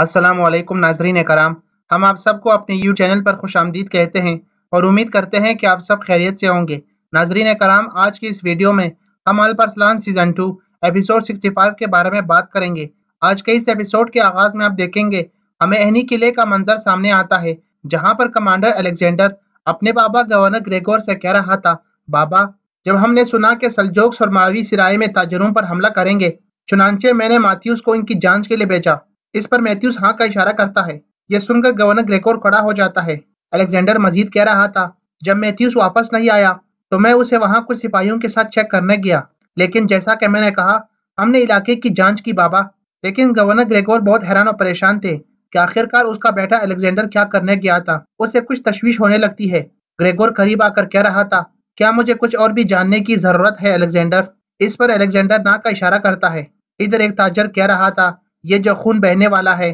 असलम नाजरीन कराम हम आप सबको अपने यू चैनल पर खुश आमदीद कहते हैं और उम्मीद करते हैं कि आप सब खैरियत से होंगे नाजरीन कराम आज की इस वीडियो में हम Alparslan season two episode 65 के बारे में बात करेंगे आज के इस एपिसोड के आगाज़ में आप देखेंगे हमें एहनी किले का मंजर सामने आता है जहाँ पर कमांडर अलेक्जेंडर अपने बाबा गवर्नर ग्रेगोर से कह रहा था बाबा जब हमने सुना के सलजोक्स और मालवी सिराए में ताजरों पर हमला करेंगे चुनाचे मैंने माथ्यूस को इनकी जांच के लिए भेजा इस पर मैथ्यूज हाँ का इशारा करता है यह सुनकर गवर्नर ग्रेकोर खड़ा हो जाता है अलेक्जेंडर मजीद कह रहा था जब मैथ्यूज वापस नहीं आया तो मैं उसे वहां कुछ सिपाहियों के साथ चेक करने गया लेकिन जैसा कि मैंने कहा हमने इलाके की जांच की बाबा लेकिन गवर्नर ग्रेगोर बहुत हैरान और परेशान थे कि आखिरकार उसका बेटा अलेक्जेंडर क्या करने गया था उसे कुछ तशवीश होने लगती है ग्रेगोर करीब आकर कह रहा था क्या मुझे कुछ और भी जानने की जरूरत है अलेक्जेंडर इस पर अलेक्जेंडर ना का इशारा करता है इधर एक ताजर कह रहा था ये जो खून बहने वाला है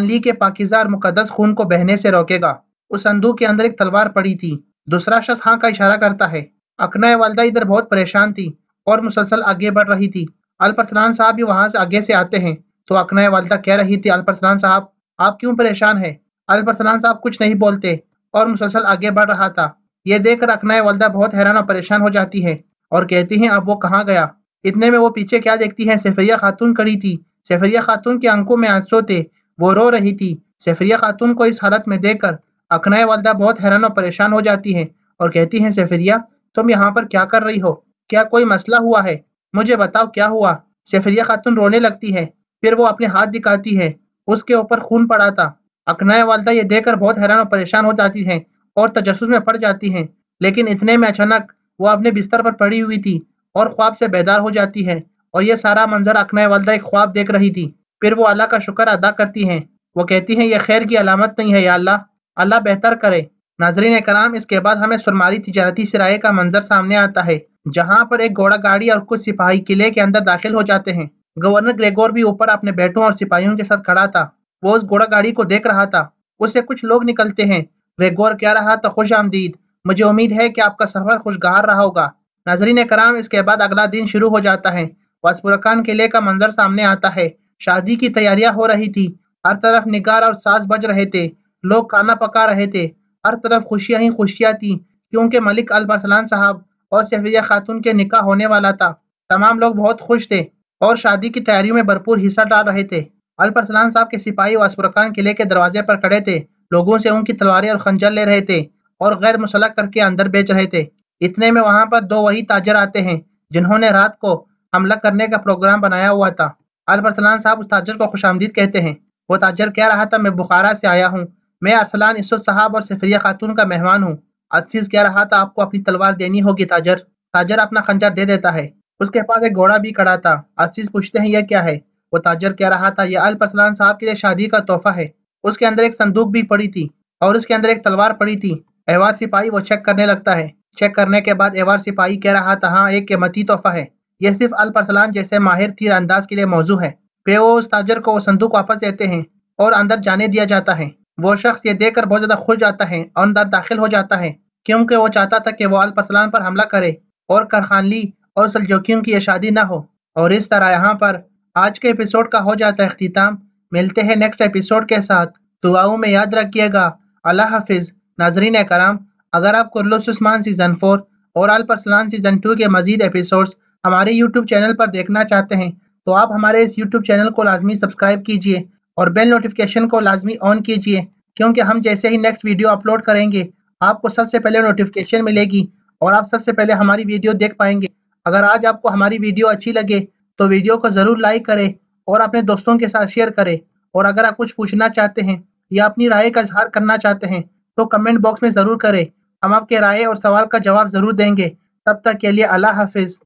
ली के पाकिजार मुकदस खून को बहने से रोकेगा उस संदूक के अंदर एक तलवार पड़ी थी दूसरा शख्स हाँ का इशारा करता है अकना वालदा इधर बहुत परेशान थी और मुसलसल आगे बढ़ रही थी अलपरसलान साहब भी वहां से आगे से आते हैं तो अकना वालदा कह रही थी अलपरसलान साहब आप क्यों परेशान है अल्परसलान साहब कुछ नहीं बोलते और मुसलसल आगे बढ़ रहा था ये देखकर अकना वालदा बहुत हैरान और परेशान हो जाती है और कहती हैं अब वो कहाँ गया इतने में वो पीछे क्या देखती है सफैया खातून खड़ी थी सफरिया खातून की आंखों में आंसू थे वो रो रही थी सफरिया खातून को इस हालत में देखकर अकनाए वालदा बहुत हैरान और परेशान हो जाती हैं और कहती हैं सफरिया तुम यहाँ पर क्या कर रही हो क्या कोई मसला हुआ है मुझे बताओ क्या हुआ सफरिया खातून रोने लगती है फिर वो अपने हाथ दिखाती है उसके ऊपर खून पड़ा था अकनाए वालदा ये देखकर बहुत हैरान और परेशान हो जाती है और तजस में पड़ जाती हैं लेकिन इतने में अचानक वो अपने बिस्तर पर पड़ी हुई थी और ख्वाब से बेदार हो जाती है और यह सारा मंजर अकनय वालदा एक ख्वाब देख रही थी फिर वो अल्लाह का शुक्र अदा करती हैं वो कहती हैं यह खैर की अलामत नहीं है या अल्लाह अल्लाह बेहतर करे नाजरीन कराम इसके बाद हमें सुरमारी तजारती सराय का मंजर सामने आता है जहाँ पर एक घोड़ा गाड़ी और कुछ सिपाही किले के अंदर दाखिल हो जाते हैं गवर्नर ग्रेगोर भी ऊपर अपने बैठों और सिपाहियों के साथ खड़ा था वो उस घोड़ा गाड़ी को देख रहा था उससे कुछ लोग निकलते हैं ग्रेगोर क्या रहा था तो खुश आमदीद मुझे उम्मीद है कि आपका सफर खुशगहार रहा होगा नाजरीन कराम इसके बाद अगला दिन शुरू हो जाता है वसबुरकान किले का मंजर सामने आता है शादी की तैयारियां हो रही थी हर तरफ निगार और सास बज रहे थे लोग खाना पका रहे थे हर तरफ खुशियां ही खुशियां थी क्योंकि मलिक अल मरसलान साहब और सफिया खातून के निकाह होने वाला था तमाम लोग बहुत खुश थे और शादी की तैयारियों में भरपूर हिस्सा डाल रहे थे अलपरसलान साहब के सिपाही वासपुरकान किले के दरवाजे पर खड़े थे लोगों से उनकी तलवारें और खंजर ले रहे थे और गैर मुसलक करके अंदर बेच रहे थे इतने में वहां पर दो वही ताजर आते हैं जिन्होंने रात को हमला करने का प्रोग्राम बनाया हुआ था अल अरसलान साहब उस ताजर को खुश कहते हैं वो ताजर कह रहा था मैं बुखारा से आया हूँ मैं अरसलान इस साहब और सफरिया खातून का मेहमान हूँ अजीज कह रहा था आपको अपनी तलवार देनी होगी ताजर ताजर अपना खंजर दे देता है उसके पास एक घोड़ा भी खड़ा था अजीज पूछते हैं यह क्या है वो ताजर कह रहा था यह अल साहब के लिए शादी का तोहफा है उसके अंदर एक संदूक भी पड़ी थी और उसके अंदर एक तलवार पड़ी थी अहवार सिपाही वो चेक करने लगता है चेक करने के बाद एवार सिपाही कह रहा था हाँ एक कीमती तोहफा है यसिफ अल परसलान जैसे माहिर तीर अंदाज के लिए मौजू है वो उस ताजर को संदूक वापस देते हैं और अंदर जाने दिया जाता है वो शख्स ये देखकर बहुत ज़्यादा खुश जाता है और अंदर दाखिल हो जाता है क्योंकि वो चाहता था कि वो अल परसलान पर हमला करे और करखानली और सलजोकियों की ये शादी ना हो और इस तरह यहाँ पर आज के एपिसोड का हो जाता है अख्ताम मिलते हैं नेक्स्ट एपिसोड के साथ दुआओं में याद रखिएगा अल्लाह हाफिज़ नाजरीन कराम अगर आपको लुस्मान सीज़न फोर और अल परसलान सीज़न टू के मजीद एपिसोड्स हमारे यूट्यूब चैनल पर देखना चाहते हैं तो आप हमारे इस यूट्यूब चैनल को लाजमी सब्सक्राइब कीजिए और बेल नोटिफिकेशन को लाजमी ऑन कीजिए क्योंकि हम जैसे ही नेक्स्ट वीडियो अपलोड करेंगे आपको सबसे पहले नोटिफिकेशन मिलेगी और आप सबसे पहले हमारी वीडियो देख पाएंगे अगर आज आपको हमारी वीडियो अच्छी लगे तो वीडियो को ज़रूर लाइक करें और अपने दोस्तों के साथ शेयर करें और अगर आप कुछ पूछना चाहते हैं या अपनी राय का इजहार करना चाहते हैं तो कमेंट बॉक्स में ज़रूर करें हम आपके राय और सवाल का जवाब ज़रूर देंगे तब तक के लिए अल्लाह हाफिज़